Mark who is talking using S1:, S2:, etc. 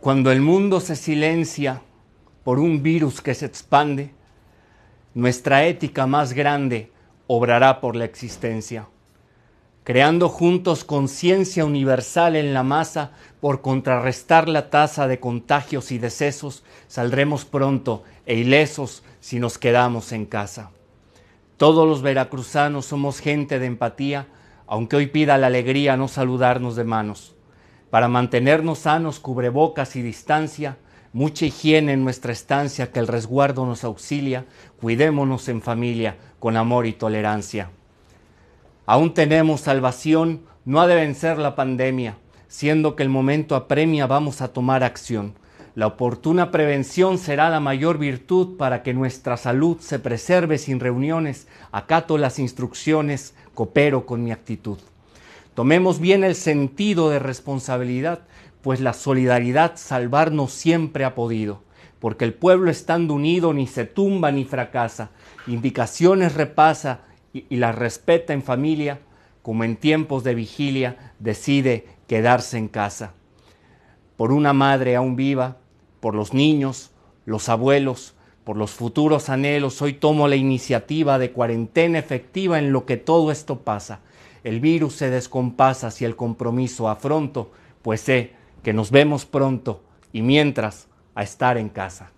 S1: Cuando el mundo se silencia por un virus que se expande, nuestra ética más grande obrará por la existencia creando juntos conciencia universal en la masa por contrarrestar la tasa de contagios y decesos, saldremos pronto e ilesos si nos quedamos en casa. Todos los veracruzanos somos gente de empatía, aunque hoy pida la alegría no saludarnos de manos. Para mantenernos sanos, cubrebocas y distancia, mucha higiene en nuestra estancia que el resguardo nos auxilia, cuidémonos en familia con amor y tolerancia. Aún tenemos salvación, no ha de vencer la pandemia. Siendo que el momento apremia, vamos a tomar acción. La oportuna prevención será la mayor virtud para que nuestra salud se preserve sin reuniones. Acato las instrucciones, coopero con mi actitud. Tomemos bien el sentido de responsabilidad, pues la solidaridad salvarnos siempre ha podido, porque el pueblo estando unido ni se tumba ni fracasa, indicaciones repasa, y, la respeta en familia, como en tiempos de vigilia decide quedarse en casa. Por una madre aún viva, por los niños, los abuelos, por los futuros anhelos, hoy tomo la iniciativa de cuarentena efectiva en lo que todo esto pasa. El virus se descompasa si el compromiso afronto, pues sé que nos vemos pronto y mientras a estar en casa.